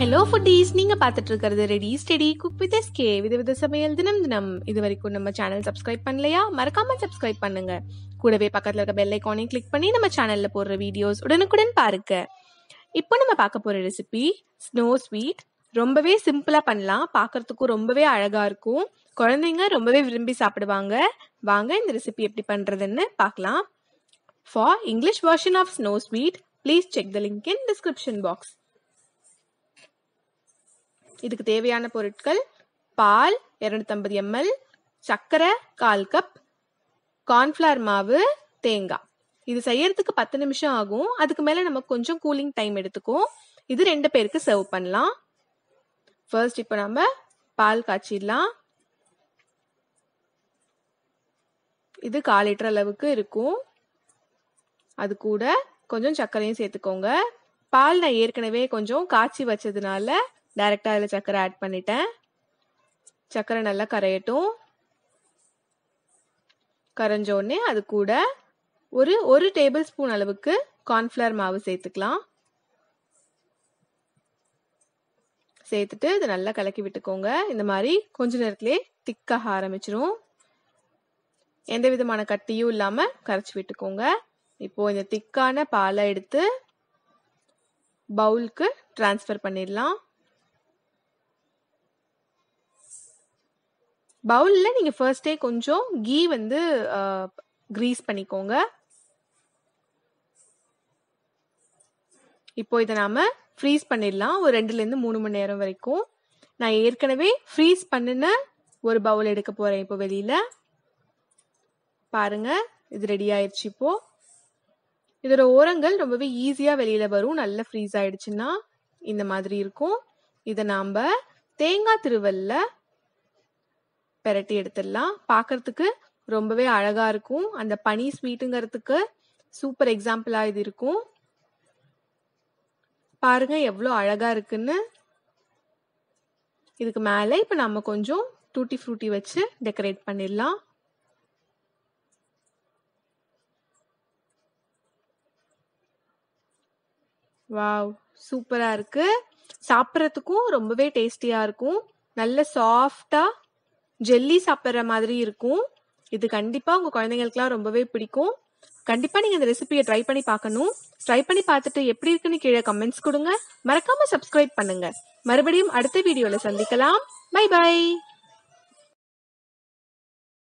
hello foodies நீங்கள் பார்த்துட்டு இருக்கிறது ready steady cook with K வித வித சமையல் தினம் தினம் இது வரைக்கும் நம்ம சேனல் சப்ஸ்கிரைப் பண்ணலையா மறக்காம சப்ஸ்கிரைப் பண்ணுங்க கூடவே பக்கத்தில் இருக்க பெல் ஐக்கானையும் கிளிக் பண்ணி நம்ம சேனலில் போடுற வீடியோஸ் உடனுக்குடன் பாருங்க இப்போ நம்ம பார்க்க போகிற ரெசிபி ஸ்னோ ஸ்வீட் ரொம்பவே சிம்பிளாக பண்ணலாம் பார்க்குறதுக்கும் ரொம்பவே அழகாக இருக்கும் குழந்தைங்க ரொம்பவே விரும்பி சாப்பிடுவாங்க வாங்க இந்த ரெசிபி எப்படி பண்ணுறதுன்னு பார்க்கலாம் for English version of snow sweet please check the link in description box இதுக்கு தேவையான பொருட்கள் பால் இரநூத்தம்பது எம்எல் சர்க்கரை கால் கப் கார்ன்ஃப்ளவர் மாவு தேங்காய் இது செய்யறதுக்கு பத்து நிமிஷம் ஆகும் அதுக்கு மேலே நம்ம கொஞ்சம் கூலிங் டைம் எடுத்துக்கும் இது ரெண்டு பேருக்கு சர்வ் பண்ணலாம் ஃபர்ஸ்ட் இப்போ நம்ம பால் காய்ச்சிடலாம் இது கால் லிட்டர் அளவுக்கு இருக்கும் அது கூட கொஞ்சம் சர்க்கரையும் சேர்த்துக்கோங்க பால் நான் ஏற்கனவே கொஞ்சம் காய்ச்சி வச்சதுனால டேரெக்டாக அதில் சர்க்கரை ஆட் பண்ணிட்டேன் சர்க்கரை நல்லா கரையட்டும் கரைஞ்சோடனே அது கூட ஒரு ஒரு டேபிள் ஸ்பூன் அளவுக்கு கார்ன்ஃப்ளவர் மாவு சேர்த்துக்கலாம் சேர்த்துட்டு இதை நல்லா கலக்கி விட்டுக்கோங்க இந்த மாதிரி கொஞ்ச நேரத்துலேயே திக்காக ஆரம்பிச்சிரும் எந்த விதமான கட்டியும் இல்லாமல் கரைச்சி விட்டுக்கோங்க இப்போது இந்த திக்கான பாலை எடுத்து பவுலுக்கு டிரான்ஸ்ஃபர் பண்ணிடலாம் பவுலில் நீங்கள் ஃபர்ஸ்டே கொஞ்சம் கீ வந்து க்ரீஸ் பண்ணிக்கோங்க இப்போ இதை நாம் ஃப்ரீஸ் பண்ணிடலாம் ஒரு ரெண்டுலேருந்து மூணு மணி நேரம் வரைக்கும் நான் ஏற்கனவே ஃப்ரீஸ் பண்ணின ஒரு பவுல் எடுக்க போகிறேன் இப்போ வெளியில் பாருங்க இது ரெடி ஆயிடுச்சு இப்போ இதோட ஓரங்கள் ரொம்பவே ஈஸியாக வெளியில் வரும் நல்லா ஃப்ரீஸ் ஆயிடுச்சுன்னா இந்த மாதிரி இருக்கும் இதை நாம் தேங்காய் திருவல்ல பெரட்டி எடுத்துடலாம் பார்க்கறதுக்கு ரொம்பவே அழகா இருக்கும் அந்த பனி ஸ்வீட்டுங்கிறதுக்கு சூப்பர் எக்ஸாம்பிளா இது இருக்கும் பாருங்க எவ்வளோ அழகா இருக்குன்னு இதுக்கு மேலே இப்போ நம்ம கொஞ்சம் டூட்டி ஃப்ரூட்டி வச்சு டெக்கரேட் பண்ணிடலாம் வாவ் சூப்பராக இருக்குது சாப்பிட்றதுக்கும் ரொம்பவே டேஸ்டியா இருக்கும் நல்ல சாஃப்டா ஜெல்லி சாப்பிட்ற மாதிரி இருக்கும் இது கண்டிப்பாக உங்கள் குழந்தைங்களுக்குலாம் ரொம்பவே பிடிக்கும் கண்டிப்பாக நீங்கள் இந்த ரெசிபியை ட்ரை பண்ணி பார்க்கணும் ட்ரை பண்ணி பார்த்துட்டு எப்படி இருக்குன்னு கீழே கமெண்ட்ஸ் கொடுங்க மறக்காமல் சப்ஸ்கிரைப் பண்ணுங்க மறுபடியும் அடுத்த வீடியோவில் சந்திக்கலாம் பை பாய்